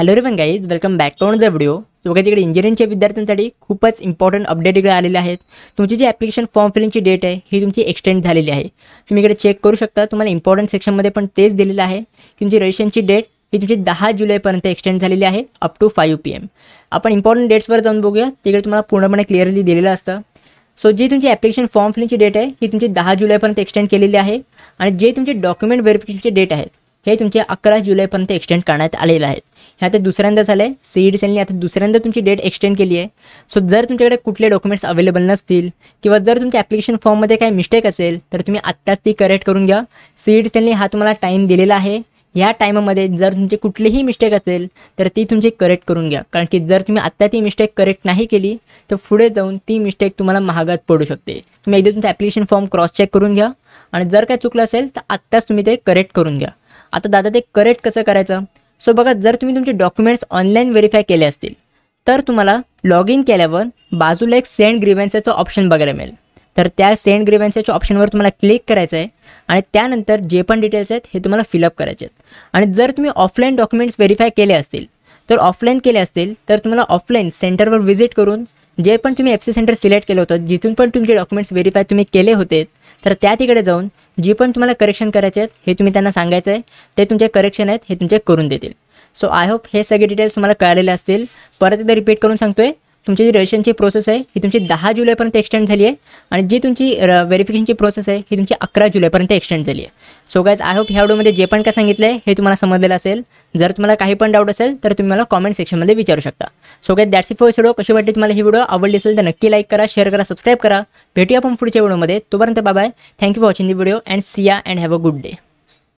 hello रिवन guys welcome back to the video so तिकडे इंजिनिअरिंगच्या विद्यार्थ्यांसाठी खूपच इम्पॉर्टंट अपडेट इकडे आलेले आहेत तुमची जी ॲप्लिकेशन फॉर्म फिलिंगची डेट आहे ही तुमची एक्सटेंड झालेली आहे तुम्ही इकडे चेक करू शकता तुम्हाला इम्पॉर्टंट सेक्शनमध्ये पण तेच दिलेलं आहे की तुमची रजिस्ट्रेशनची डेट ही तुमची दहा जुलैपर्यंत एक्सटेंड झालेली आहे up to five P M आपण इम्पॉर्टंट डेट्सवर जाऊन बघूया तिकडे तुम्हाला पूर्णपणे क्लिअरली दिलेलं असतं सो जी तुमची ॲप्लिकेशन फॉर्म फिलिंगची डेट आहे ही तुमची दहा जुलैपर्यंत एक्सटेंड केलेली आहे आणि जे तुमचे डॉक्युमेंट व्हेरिफिकेशनचे डेट आहेत हे तुमचे अकरा जुलैपर्यंत एक्सटेंड करण्यात आलेलं आहे हे आता दुसऱ्यांदा झालं आहे डी सेलनी आता दुसऱ्यांदा तुमची डेट एक्सटेंड केली आहे सो जर तुमच्याकडे कुठले डॉक्युमेंट्स अवेलेबल नसतील किंवा जर तुमच्या ॲप्लिकेशन फॉर्ममध्ये काही मिस्टेक असेल तर तुम्ही आत्ताच ती करेक्ट करून घ्या डी सेलनी हा तुम्हाला टाईम दिलेला आहे ह्या टायमामध्ये जर तुमची कुठलीही मिस्टेक असेल तर ती तुमची करेक्ट करून घ्या कारण की जर तुम्ही आत्ता ती मिस्टेक करेक्ट नाही केली तर पुढे जाऊन ती मिस्टेक तुम्हाला महागात पडू शकते तुम्ही एकदा तुमचा ॲप्लिकेशन फॉर्म क्रॉस चेक करून घ्या आणि जर काय चुकलं असेल तर आत्ताच तुम्ही ते करेक्ट करून घ्या आता दादा ते करेक्ट कसं करायचं सो बघा जर तुम्ही तुमचे डॉक्युमेंट्स ऑनलाईन व्हेरीफाय केले असतील तर तुम्हाला लॉग इन केल्यावर बाजूला एक सेंड ग्रीव्हन्सेचं ऑप्शन बघायला मिळेल तर त्या सेंड ग्रीव्हन्सेच्या ऑप्शनवर तुम्हाला क्लिक करायचं आहे आणि त्यानंतर जे पण डिटेल्स आहेत हे तुम्हाला फिलअप करायचे आहेत आणि जर तुम्ही ऑफलाईन डॉक्युमेंट्स व्हेरीफाय केले असतील तर ऑफलाईन केले असतील तर तुम्हाला ऑफलाईन सेंटरवर व्हिजिट करून जे पण तुम्ही एफ सी सेंटर सिलेक्ट केलं होतं जिथून पण तुमचे डॉक्युमेंट्स व्हेरीफाय तुम्ही केले होते तर त्या तिकडे जाऊन जी पण तुम्हाला करेक्शन करायचे आहेत हे तुम्ही त्यांना सांगायचं आहे ते तुमचे करेक्शन आहेत हे तुमचे करून देतील सो आय होप हे सगळे डिटेल्स तुम्हाला कळालेले असतील परत एकदा रिपीट करून सांगतोय तुमची जी रजिस्ट्रेशनची प्रोसेस आहे ही तुमची दहा जुलैपर्यंत एक्सटेंड झाली आहे आणि जी तुमची व्हेरिफिकेशनची प्रोसेस आहे ही तुमची अकरा जुलैपर्यंत एक्सटेंड झाली आहे सो गायज आय होप ह्या व्हिडिओमध्ये जे पण काय सांगितलं आहे हे तुम्हाला समजलेलं असेल जर तुम्हाला काही पण डाऊट असेल तर तुम्ही मला कॉमेंट सेक्शनमध्ये विचारू शकता सो गायज दॅट्स फोर्स व्हिडिओ कशी वाटली तुम्हाला ही व्हिडिओ आवडली असेल तर नक्की लाईक करा शेअर करा सबस्क्राईब करा भेटूया आपण पुढच्या व्हिडिओमध्ये तोपर्यंत bye thank you for watching the video and yeah and have a good day